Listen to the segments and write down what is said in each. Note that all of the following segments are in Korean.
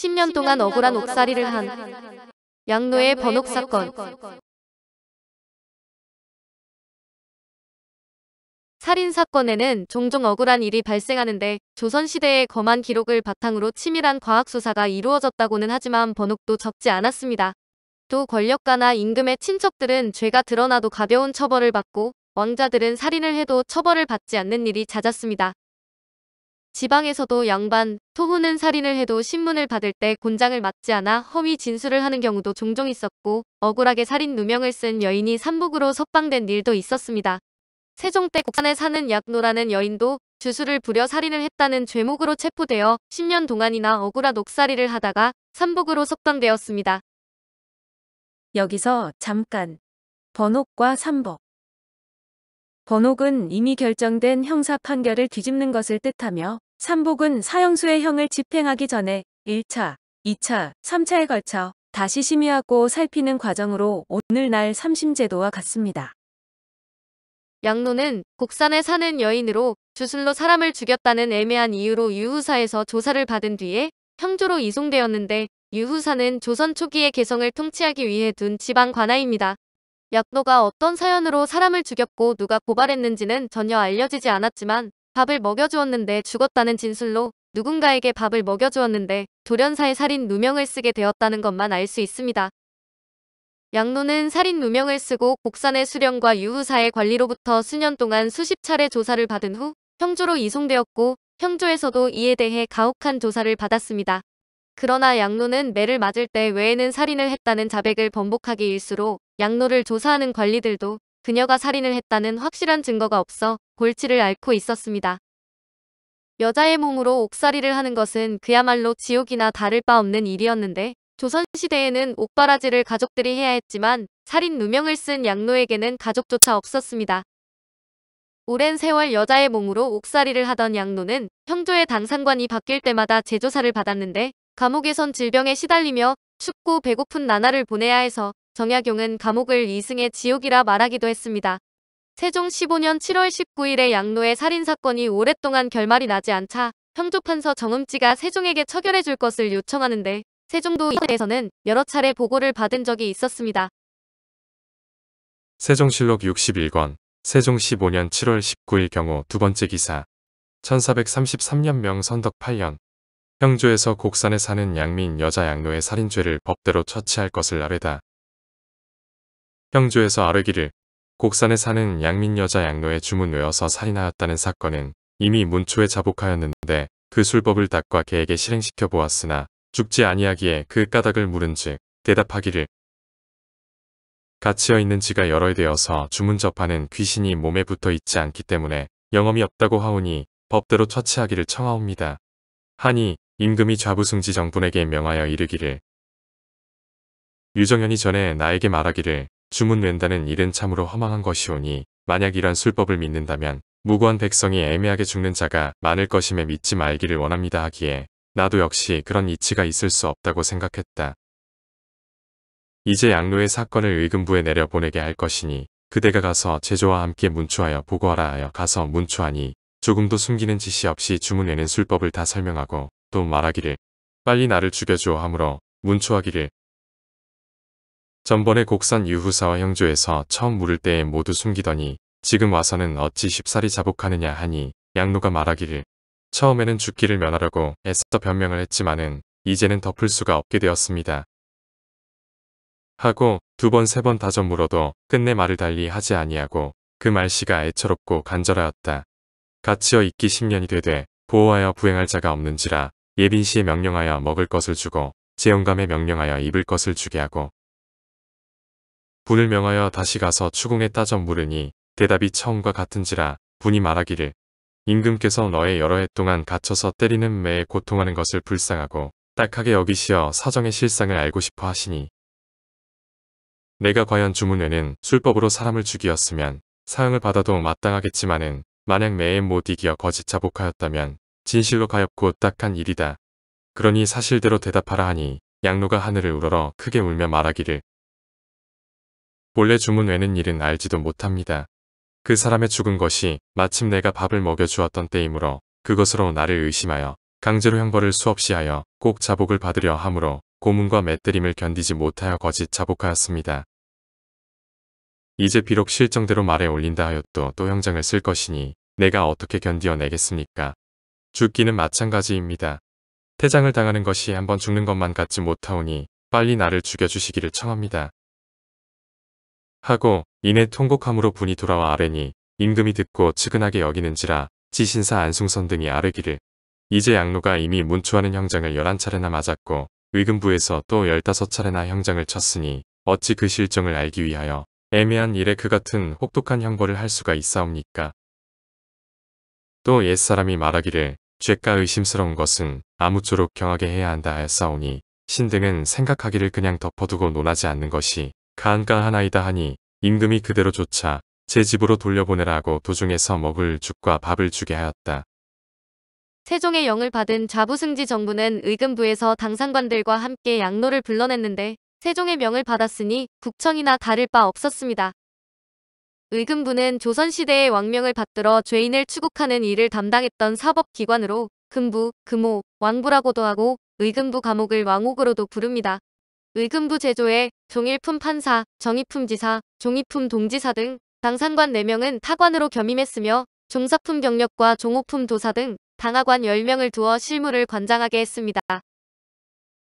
10년 동안 억울한 옥살이를 한 양노의 번옥 사건 살인 사건에는 종종 억울한 일이 발생하는데 조선시대의 거만 기록을 바탕으로 치밀한 과학수사가 이루어졌다고는 하지만 번옥도 적지 않았습니다. 또 권력가나 임금의 친척들은 죄가 드러나도 가벼운 처벌을 받고 왕자들은 살인을 해도 처벌을 받지 않는 일이 잦았습니다. 지방에서도 양반, 토호는 살인을 해도 신문을 받을 때 곤장을 맞지 않아 허위 진술을 하는 경우도 종종 있었고 억울하게 살인 누명을 쓴 여인이 삼복으로 석방된 일도 있었습니다. 세종 때국산에 사는 약노라는 여인도 주술을 부려 살인을 했다는 죄목으로 체포되어 10년 동안이나 억울한 옥살이를 하다가 삼복으로 석방되었습니다. 여기서 잠깐 번옥과 삼복 번옥은 이미 결정된 형사 판결을 뒤집는 것을 뜻하며 삼복은 사형수의 형을 집행하기 전에 1차, 2차, 3차에 걸쳐 다시 심의하고 살피는 과정으로 오늘날 삼심제도와 같습니다. 양로는 국산에 사는 여인으로 주술로 사람을 죽였다는 애매한 이유로 유후사에서 조사를 받은 뒤에 형조로 이송되었는데 유후사는 조선 초기의 개성을 통치하기 위해 둔 지방 관아입니다. 약노가 어떤 사연으로 사람을 죽였고 누가 고발했는지는 전혀 알려지지 않았지만 밥을 먹여주었는데 죽었다는 진술로 누군가에게 밥을 먹여주었는데 돌연사의 살인 누명을 쓰게 되었다는 것만 알 수 있습니다. 양노는 살인 누명을 쓰고 곡산의 수령과 유후사의 관리로부터 수년 동안 수십 차례 조사를 받은 후 형조로 이송되었고 형조에서도 이에 대해 가혹한 조사를 받았습니다. 그러나 양노는 매를 맞을 때 외에는 살인을 했다는 자백을 번복하기 일수로 양로를 조사하는 관리들도 그녀가 살인을 했다는 확실한 증거가 없어 골치를 앓고 있었습니다. 여자의 몸으로 옥살이를 하는 것은 그야말로 지옥이나 다를 바 없는 일이었는데 조선시대에는 옥바라지를 가족들이 해야 했지만 살인 누명을 쓴 양로에게는 가족조차 없었습니다. 오랜 세월 여자의 몸으로 옥살이를 하던 양로는 형조의 당상관이 바뀔 때마다 재조사를 받았는데 감옥에선 질병에 시달리며 춥고 배고픈 나날을 보내야 해서 정약용은 감옥을 이승의 지옥이라 말하기도 했습니다. 세종 15년 7월 19일에 양로의 살인사건이 오랫동안 결말이 나지 않자 형조판서 정음지가 세종에게 처결해줄 것을 요청하는데 세종도 이에 대해서는 여러 차례 보고를 받은 적이 있었습니다. 세종실록 61권 세종 15년 7월 19일 경우 두 번째 기사 1433년 명선덕 8년 형조에서 곡산에 사는 양민 여자 양로의 살인죄를 법대로 처치할 것을 아뢰다. 평주에서 아르기를 곡산에 사는 양민 여자 양로의 주문 외어서 살인하였다는 사건은 이미 문초에 자복하였는데 그 술법을 닭과 개에게 실행시켜 보았으나 죽지 아니하기에 그 까닭을 물은즉 대답하기를 갇혀 있는 지가 열흘 되어서 주문 접하는 귀신이 몸에 붙어 있지 않기 때문에 영험이 없다고 하오니 법대로 처치하기를 청하옵니다. 하니 임금이 좌부승지 정분에게 명하여 이르기를 유정현이 전에 나에게 말하기를 주문 낸다는 일은 참으로 허망한 것이오니 만약 이런 술법을 믿는다면 무고한 백성이 애매하게 죽는 자가 많을 것임에 믿지 말기를 원합니다 하기에 나도 역시 그런 이치가 있을 수 없다고 생각했다. 이제 양로의 사건을 의금부에 내려보내게 할 것이니 그대가 가서 제조와 함께 문초하여 보고하라 하여 가서 문초하니 조금도 숨기는 짓이 없이 주문에는 술법을 다 설명하고 또 말하기를 빨리 나를 죽여줘 하므로 문초하기를 전번에 곡선 유후사와 형조에서 처음 물을 때에 모두 숨기더니 지금 와서는 어찌 쉽사리 자복하느냐 하니 양로가 말하기를 처음에는 죽기를 면하려고 애써 변명을 했지만은 이제는 덮을 수가 없게 되었습니다. 하고 두 번 세 번 다져 물어도 끝내 말을 달리 하지 아니하고 그 말씨가 애처롭고 간절하였다. 갇히어 있기 10년이 되되 보호하여 부행할 자가 없는지라 예빈씨에 명령하여 먹을 것을 주고 재영감에 명령하여 입을 것을 주게 하고 분을 명하여 다시 가서 추궁에 따져 물으니 대답이 처음과 같은지라 분이 말하기를 임금께서 너의 여러 해 동안 갇혀서 때리는 매에 고통하는 것을 불쌍하고 딱하게 여기시어 사정의 실상을 알고 싶어 하시니 내가 과연 주문에는 술법으로 사람을 죽이었으면 사형을 받아도 마땅하겠지만은 만약 매에 못이겨 거짓 자복하였다면 진실로 가엾고 딱한 일이다. 그러니 사실대로 대답하라 하니 양로가 하늘을 우러러 크게 울며 말하기를 본래 주문 외는 일은 알지도 못합니다. 그 사람의 죽은 것이 마침 내가 밥을 먹여주었던 때이므로 그것으로 나를 의심하여 강제로 형벌을 수없이 하여 꼭 자복을 받으려 함으로 고문과 맷때림을 견디지 못하여 거짓 자복하였습니다. 이제 비록 실정대로 말에 올린다 하였도 또 형장을 쓸 것이니 내가 어떻게 견디어내겠습니까? 죽기는 마찬가지입니다. 태장을 당하는 것이 한번 죽는 것만 같지 못하오니 빨리 나를 죽여주시기를 청합니다. 하고 이내 통곡함으로 분이 돌아와 아뢰니 임금이 듣고 측은하게 여기는지라 지신사 안승선 등이 아뢰기를 이제 양로가 이미 문초하는 형장을 11차례나 맞았고 의금부에서 또 15차례나 형장을 쳤으니 어찌 그 실정을 알기 위하여 애매한 일에 그 같은 혹독한 형벌을 할 수가 있사옵니까. 또 옛사람이 말하기를 죄가 의심스러운 것은 아무쪼록 경하게 해야 한다 하였사오니 신등은 생각하기를 그냥 덮어두고 논하지 않는 것이 가한가 하나이다 하니 임금이 그대로 조차 제 집으로 돌려보내라 고 도중에서 먹을 죽과 밥을 주게 하였다. 세종의 영을 받은 자부승지 정부는 의금부에서 당상관들과 함께 양로를 불러냈는데 세종의 명을 받았으니 국청이나 다를 바 없었습니다. 의금부는 조선시대의 왕명을 받들어 죄인을 추국하는 일을 담당했던 사법기관으로 금부, 금호, 왕부라고도 하고 의금부 감옥을 왕옥으로도 부릅니다. 의금부 제조에 종일품 판사, 정의품지사, 종이품 동지사 등 당상관 4명은 타관으로 겸임했으며 종사품 경력과 종호품 도사 등 당하관 10명을 두어 실무를 관장하게 했습니다.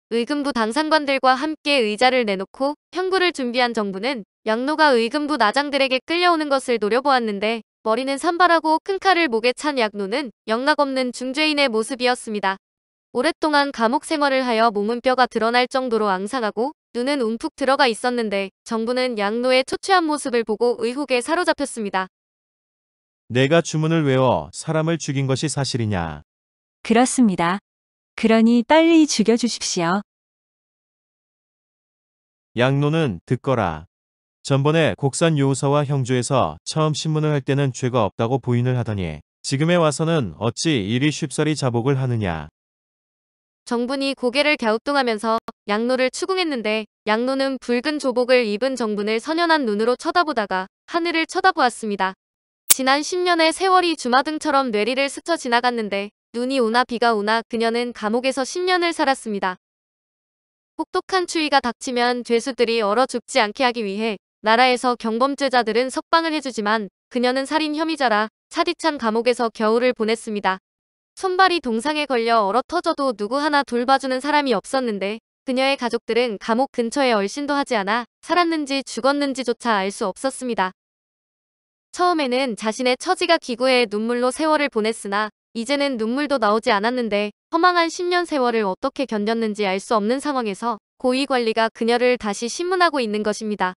의금부 당상관들과 함께 의자를 내놓고 형구를 준비한 정부는 양로가 의금부 나장들에게 끌려오는 것을 노려보았는데 머리는 산발하고 큰 칼을 목에 찬 약노는 영락 없는 중죄인의 모습이었습니다. 오랫동안 감옥 생활을 하여 몸은 뼈가 드러날 정도로 앙상하고 눈은 움푹 들어가 있었는데 정부는 양노의 초췌한 모습을 보고 의혹에 사로잡혔습니다. 내가 주문을 외워 사람을 죽인 것이 사실이냐? 그렇습니다. 그러니 빨리 죽여주십시오. 양노는 듣거라. 전번에 곡산 요우사와형조에서 처음 신문을 할 때는 죄가 없다고 부인을 하더니 지금에 와서는 어찌 이리 쉽사리 자복을 하느냐. 정분이 고개를 갸우뚱하면서 양로를 추궁했는데 양로는 붉은 조복을 입은 정분을 선연한 눈으로 쳐다보다가 하늘을 쳐다보았습니다. 지난 10년의 세월이 주마등처럼 뇌리를 스쳐 지나갔는데 눈이 오나 비가 오나 그녀는 감옥에서 10년을 살았습니다. 혹독한 추위가 닥치면 죄수들이 얼어 죽지 않게 하기 위해 나라에서 경범죄자들은 석방을 해주지만 그녀는 살인 혐의자라 차디찬 감옥에서 겨울을 보냈습니다. 손발이 동상에 걸려 얼어 터져도 누구 하나 돌봐주는 사람이 없었는데 그녀의 가족들은 감옥 근처에 얼씬도 하지 않아 살았는지 죽었는지조차 알 수 없었습니다. 처음에는 자신의 처지가 기구에 눈물로 세월을 보냈으나 이제는 눈물도 나오지 않았는데 허망한 10년 세월을 어떻게 견뎠는지 알 수 없는 상황에서 고위관리가 그녀를 다시 신문하고 있는 것입니다.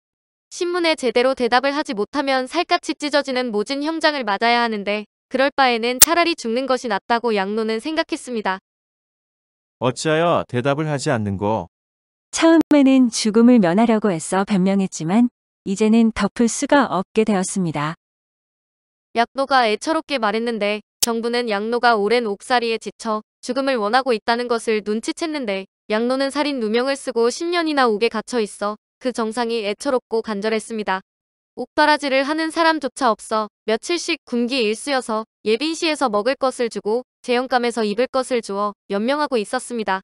신문에 제대로 대답을 하지 못하면 살갗이 찢어지는 모진 형장을 맞아야 하는데 그럴 바에는 차라리 죽는 것이 낫다고 양로는 생각했습니다. 어찌하여 대답을 하지 않는고? 처음에는 죽음을 면하려고 애써 변명했지만 이제는 덮을 수가 없게 되었습니다. 양로가 애처롭게 말했는데 정부는 양로가 오랜 옥살이에 지쳐 죽음을 원하고 있다는 것을 눈치챘는데 양로는 살인 누명을 쓰고 10년이나 옥에 갇혀 있어 그 정상이 애처롭고 간절했습니다. 옥바라지를 하는 사람조차 없어 며칠씩 군기 일수여서 예빈시에서 먹을 것을 주고 재영감에서 입을 것을 주어 연명하고 있었습니다.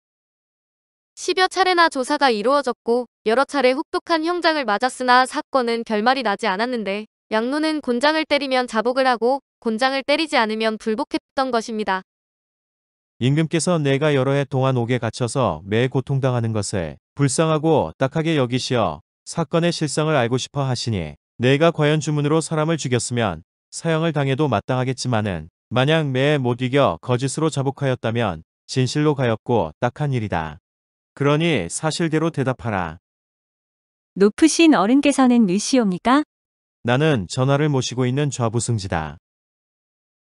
10여 차례나 조사가 이루어졌고 여러 차례 혹독한 형장을 맞았으나 사건은 결말이 나지 않았는데 양로는 곤장을 때리면 자복을 하고 곤장을 때리지 않으면 불복했던 것입니다. 임금께서 내가 여러 해 동안 옥에 갇혀서 매 고통당하는 것을 불쌍하고 딱하게 여기시어 사건의 실상을 알고 싶어 하시니 내가 과연 주문으로 사람을 죽였으면 사형을 당해도 마땅하겠지만은 만약 매에 못 이겨 거짓으로 자복하였다면 진실로 가였고 딱한 일이다. 그러니 사실대로 대답하라. 높으신 어른께서는 누시옵니까? 나는 전화를 모시고 있는 좌부승지다.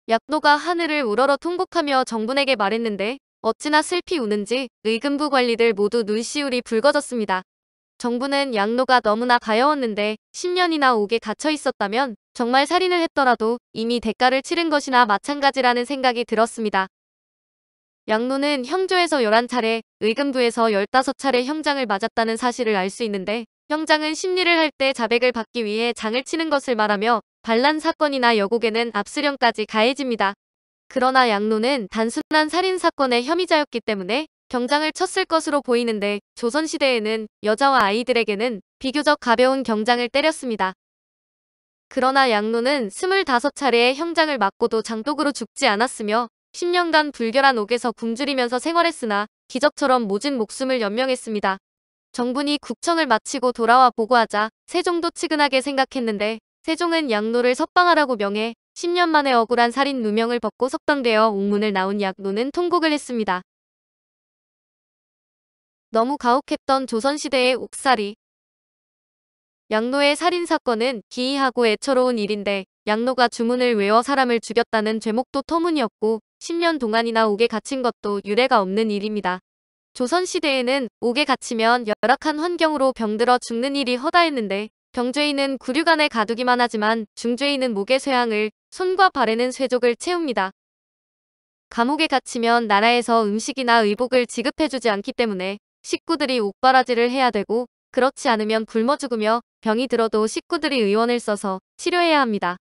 약도가 하늘을 우러러 통곡하며 정분에게 말했는데 어찌나 슬피 우는지 의금부 관리들 모두 눈시울이 붉어졌습니다. 정부는 양로가 너무나 가여웠는데 10년이나 옥에 갇혀 있었다면 정말 살인을 했더라도 이미 대가를 치른 것이나 마찬가지라는 생각이 들었습니다. 양로는 형조에서 11차례, 의금부에서 15차례 형장을 맞았다는 사실을 알 수 있는데 형장은 심리를 할 때 자백을 받기 위해 장을 치는 것을 말하며 반란 사건이나 여곡에는 압수령까지 가해집니다. 그러나 양로는 단순한 살인 사건의 혐의자였기 때문에 경장을 쳤을 것으로 보이는데 조선시대에는 여자와 아이들에게는 비교적 가벼운 경장을 때렸습니다. 그러나 양로는 25차례의 형장을 맞고도 장독으로 죽지 않았으며 10년간 불결한 옥에서 굶주리면서 생활했으나 기적처럼 모진 목숨을 연명했습니다. 정분이 국청을 마치고 돌아와 보고하자 세종도 측은하게 생각했는데 세종은 양로를 석방하라고 명해 10년 만에 억울한 살인 누명을 벗고 석방되어 옥문을 나온 양로는 통곡을 했습니다. 너무 가혹했던 조선시대의 옥살이. 양노의 살인사건은 기이하고 애처로운 일인데 양노가 주문을 외워 사람을 죽였다는 죄목도 터무니없고 10년 동안이나 옥에 갇힌 것도 유례가 없는 일입니다. 조선시대에는 옥에 갇히면 열악한 환경으로 병들어 죽는 일이 허다했는데 병죄인은 구류간에 가두기만 하지만 중죄인은 목에 쇠항을 손과 발에는 쇠족을 채웁니다. 감옥에 갇히면 나라에서 음식이나 의복을 지급해주지 않기 때문에 식구들이 옥바라지를 해야 되고 그렇지 않으면 굶어 죽으며 병이 들어도 식구들이 의원을 써서 치료해야 합니다.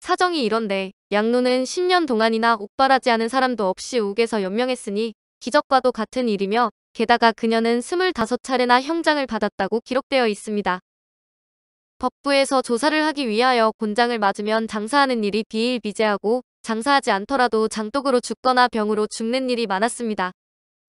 사정이 이런데 양루는 10년 동안이나 옥바라지 않은 사람도 없이 옥에서 연명했으니 기적과도 같은 일이며 게다가 그녀는 25차례나 형장을 받았다고 기록되어 있습니다. 법부에서 조사를 하기 위하여 곤장을 맞으면 장사하는 일이 비일비재하고 장사하지 않더라도 장독으로 죽거나 병으로 죽는 일이 많았습니다.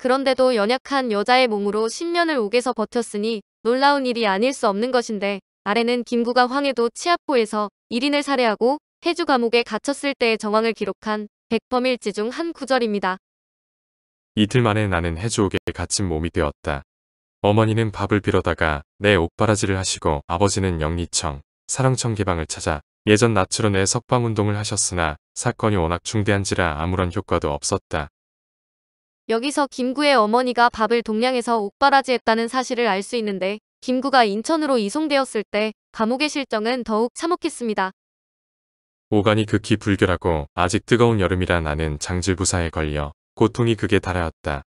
그런데도 연약한 여자의 몸으로 10년을 옥에서 버텼으니 놀라운 일이 아닐 수 없는 것인데 아래는 김구가 황해도 치아포에서 1인을 살해하고 해주 감옥에 갇혔을 때의 정황을 기록한 백범일지 중 한 구절입니다. 이틀 만에 나는 해주옥에 갇힌 몸이 되었다. 어머니는 밥을 빌어다가 내 옷바라지를 하시고 아버지는 영리청, 사랑청 개방을 찾아 예전 나트로내 석방운동을 하셨으나 사건이 워낙 중대한지라 아무런 효과도 없었다. 여기서 김구의 어머니가 밥을 동양에서 옥바라지했다는 사실을 알 수 있는데 김구가 인천으로 이송되었을 때 감옥의 실정은 더욱 참혹했습니다. 오간이 극히 불결하고 아직 뜨거운 여름이라 나는 장질부사에 걸려 고통이 극에 달하였다.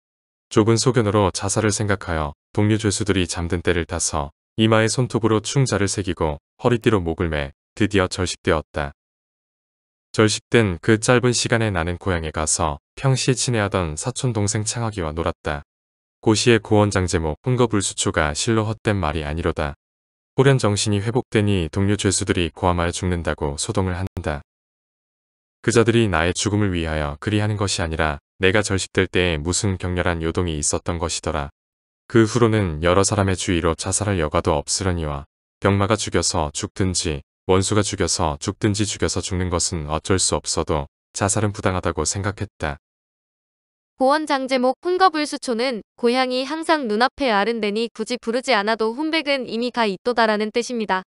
좁은 소견으로 자살을 생각하여 동료 죄수들이 잠든 때를 타서 이마에 손톱으로 충자를 새기고 허리띠로 목을 매 드디어 절식되었다. 절식된 그 짧은 시간에 나는 고향에 가서 평시에 친애하던 사촌동생 창학이와 놀았다. 고시의 고원장 제목 흥거불수초가 실로 헛된 말이 아니로다. 호련 정신이 회복되니 동료 죄수들이 고함하여 죽는다고 소동을 한다. 그자들이 나의 죽음을 위하여 그리하는 것이 아니라 내가 절식될 때에 무슨 격렬한 요동이 있었던 것이더라. 그 후로는 여러 사람의 주의로 자살할 여과도 없으려니와 병마가 죽여서 죽든지 원수가 죽여서 죽든지 죽여서 죽는 것은 어쩔 수 없어도 자살은 부당하다고 생각했다. 고원장제목 훈거불수초는 고향이 항상 눈앞에 아른데니 굳이 부르지 않아도 혼백은 이미 가 있도다라는 뜻입니다.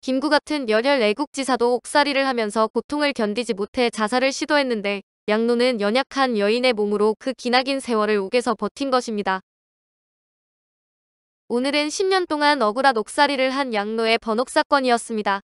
김구 같은 열혈 애국지사도 옥살이를 하면서 고통을 견디지 못해 자살을 시도했는데 양로는 연약한 여인의 몸으로 그 기나긴 세월을 옥에서 버틴 것입니다. 오늘은 10년 동안 억울한 옥살이를 한양로의 번옥사건이었습니다.